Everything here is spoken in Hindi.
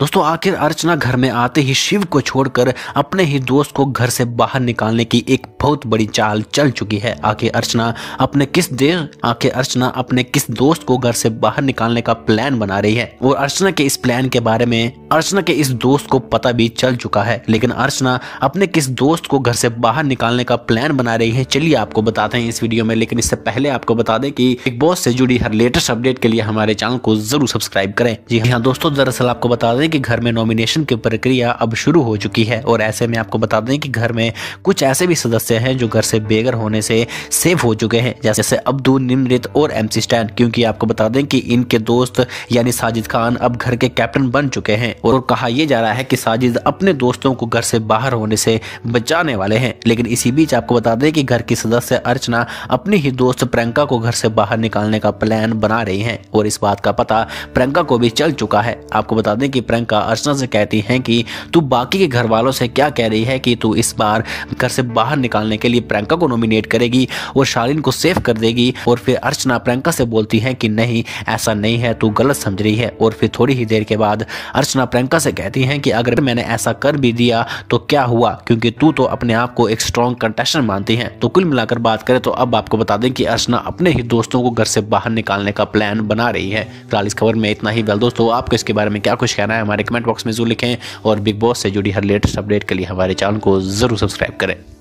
दोस्तों आखिर अर्चना घर में आते ही शिव को छोड़कर अपने ही दोस्त को घर से बाहर निकालने की एक बहुत बड़ी चाल चल चुकी है आखिर अर्चना अपने किस देर आखिर अर्चना अपने किस दोस्त को घर से बाहर निकालने का प्लान बना रही है और अर्चना के इस प्लान के बारे में अर्चना के इस दोस्त को पता भी चल चुका है लेकिन अर्चना अपने किस दोस्त को घर से बाहर निकालने का प्लान बना रही है चलिए आपको बताते हैं इस वीडियो में लेकिन इससे पहले आपको बता दें कि बिग बॉस से जुड़ी हर लेटेस्ट अपडेट के लिए हमारे चैनल को जरूर सब्सक्राइब करें जी हाँ दोस्तों दरअसल आपको बता दें कि घर में नॉमिनेशन की प्रक्रिया अब शुरू हो चुकी है और ऐसे में आपको बता दें कि घर में कुछ ऐसे भी सदस्य हैं जो घर से बेघर होने से सेफ हो चुके हैं जैसे अब्दू निमृत और एमसी स्टैंड क्योंकि आपको बता दें कि इनके दोस्त यानी साजिद खान अब घर के कैप्टन बन चुके हैं और कहा यह जा रहा है कि साजिद अपने दोस्तों को घर से बाहर होने से बचाने वाले हैं लेकिन इसी बीच आपको बता दें कि घर की सदस्य अर्चना अपने ही दोस्त प्रियंका को घर से बाहर निकालने का प्लान बना रही हैं और इस बात का पता प्रियंका को भी चल चुका है आपको बता दें कि प्रियंका अर्चना से कहती हैं कि तू बाकी के घर वालों से क्या कह रही है कि तू इस बार घर से बाहर निकालने के लिए प्रियंका को नॉमिनेट करेगी और शालीन को सेफ कर देगी और फिर अर्चना प्रियंका से बोलती है कि नहीं ऐसा नहीं है तू गलत समझ रही है और फिर थोड़ी ही देर के बाद अर्चना प्रियंका से कहती हैं कि अगर मैंने ऐसा कर भी दिया तो क्या हुआ क्योंकि तू तो अपने आप को एक स्ट्रॉन्ग कंटेस्टेंट मानती है तो कुल मिलाकर बात करें तो अब आपको बता दें कि अर्चना अपने ही दोस्तों को घर से बाहर निकालने का प्लान बना रही है फिलहाल इस खबर में इतना ही वेल दोस्तों आपको इसके बारे में क्या कुछ कहना है हमारे कमेंट बॉक्स में जरूर लिखें और बिग बॉस से जुड़ी हर लेटेस्ट अपडेट के लिए हमारे चैनल को जरूर सब्सक्राइब करें